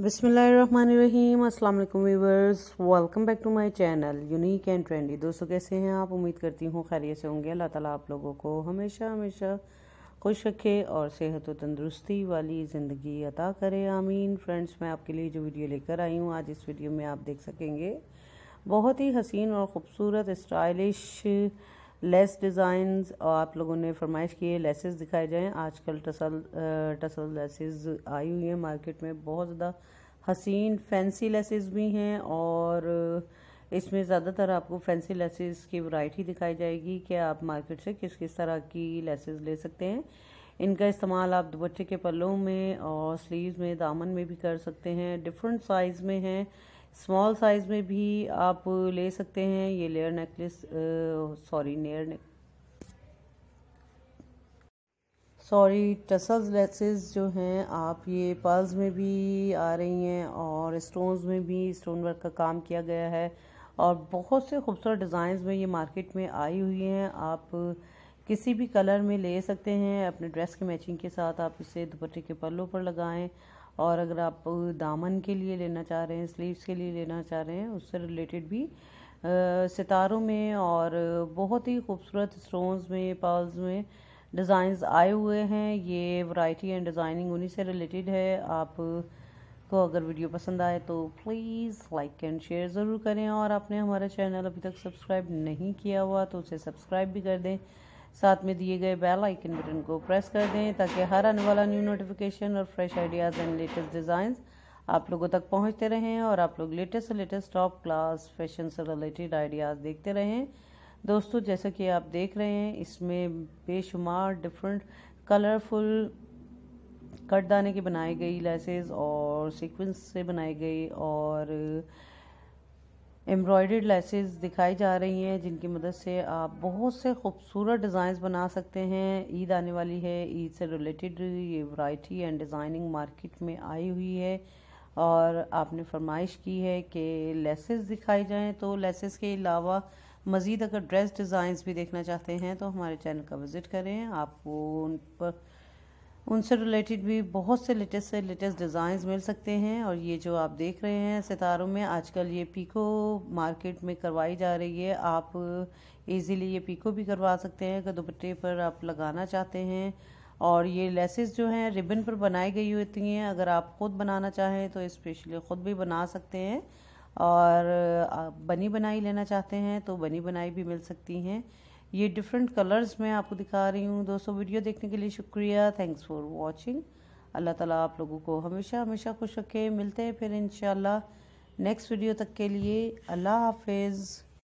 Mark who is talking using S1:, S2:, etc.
S1: बिसमीम अस्सलाम वालेकुम viewers welcome back to my channel unique and trendy दोस्तों कैसे हैं आप उम्मीद करती हूँ खैरियत से होंगे अल्लाह ताला आप लोगों को हमेशा हमेशा खुश रखे और सेहत व तंदरुस्ती वाली ज़िंदगी अता करे आमीन फ्रेंड्स मैं आपके लिए जो वीडियो लेकर आई हूँ आज इस वीडियो में आप देख सकेंगे बहुत ही हसीन और ख़ूबसूरत स्टाइलिश लेस डिज़ाइंस आप लोगों ने फरमाइश की है लेसेस दिखाए जाएँ आजकल टसल टसल लेसेस आई हुई हैं मार्केट में बहुत ज़्यादा हसीन फैंसी लेसेस भी हैं और इसमें ज़्यादातर आपको फैंसी लेसेस की वैरायटी दिखाई जाएगी कि आप मार्केट से किस किस तरह की लेसेस ले सकते हैं इनका इस्तेमाल आप दुपट्टे के पल्लों में और स्लीव में दामन में भी कर सकते हैं डिफरेंट साइज़ में हैं स्मॉल साइज़ में भी आप ले सकते हैं ये layer necklace sorry near neck sorry tassels laces जो हैं आप ये पर्ल्स में भी आ रही हैं और स्टोन्स में भी स्टोन वर्क का काम किया गया है और बहुत से खूबसूरत डिज़ाइंस में ये मार्केट में आई हुई हैं आप किसी भी कलर में ले सकते हैं अपने ड्रेस के मैचिंग के साथ आप इसे दुपट्टे के पल्लों पर लगाएं और अगर आप दामन के लिए लेना चाह रहे हैं स्लीव्स के लिए लेना चाह रहे हैं उससे रिलेटेड भी सितारों में और बहुत ही खूबसूरत स्टोन्स में पर्ल्स में डिज़ाइंस आए हुए हैं ये वैरायटी एंड डिज़ाइनिंग उन्हीं से रिलेटेड है आप को अगर वीडियो पसंद आए तो प्लीज़ लाइक एंड शेयर ज़रूर करें और आपने हमारा चैनल अभी तक सब्सक्राइब नहीं किया हुआ तो उसे सब्सक्राइब भी कर दें साथ में दिए गए बेल आइकन बटन को प्रेस कर दें ताकि हर आने वाला न्यू नोटिफिकेशन और fresh ideas and latest design आप लोगों तक पहुंचते रहें और आप लोग लेटेस्ट से लेटेस्ट टॉप क्लास फैशन से रिलेटेड आइडियाज़ देखते रहें दोस्तों जैसा कि आप देख रहे हैं इसमें बेशुमार डिफरेंट कलरफुल कट दाने की बनाई गई लेसेस और सीक्वेंस से बनाई गई और एम्ब्रॉयड लेसेस दिखाई जा रही हैं जिनकी मदद से आप बहुत से खूबसूरत डिज़ाइंस बना सकते हैं ईद आने वाली है ईद से रिलेटेड ये वैरायटी एंड डिज़ाइनिंग मार्केट में आई हुई है और आपने फरमाइश की है कि लेसेस दिखाई जाएं तो लेसेस के अलावा मज़ीद अगर ड्रेस डिज़ाइंस भी देखना चाहते हैं तो हमारे चैनल का विज़िट करें आपको उन पर उनसे रिलेटेड भी बहुत से लेटेस्ट से लेटेस्ट डिज़ाइंस मिल सकते हैं और ये जो आप देख रहे हैं सितारों में आजकल ये पीको मार्केट में करवाई जा रही है आप इजीली ये पीको भी करवा सकते हैं अगर दुपट्टे पर आप लगाना चाहते हैं और ये लेसेस जो हैं रिबन पर बनाई गई होती हैं अगर आप ख़ुद बनाना चाहें तो इस्पेशली ख़ुद भी बना सकते हैं और आप बनी बनाई लेना चाहते हैं तो बनी बनाई भी मिल सकती हैं ये डिफरेंट कलर्स मैं आपको दिखा रही हूँ दोस्तों वीडियो देखने के लिए शुक्रिया थैंक्स फॉर वॉचिंग अल्लाह ताला आप लोगों को हमेशा हमेशा खुश रखे मिलते हैं फिर इन नेक्स्ट वीडियो तक के लिए अल्लाह हाफिज़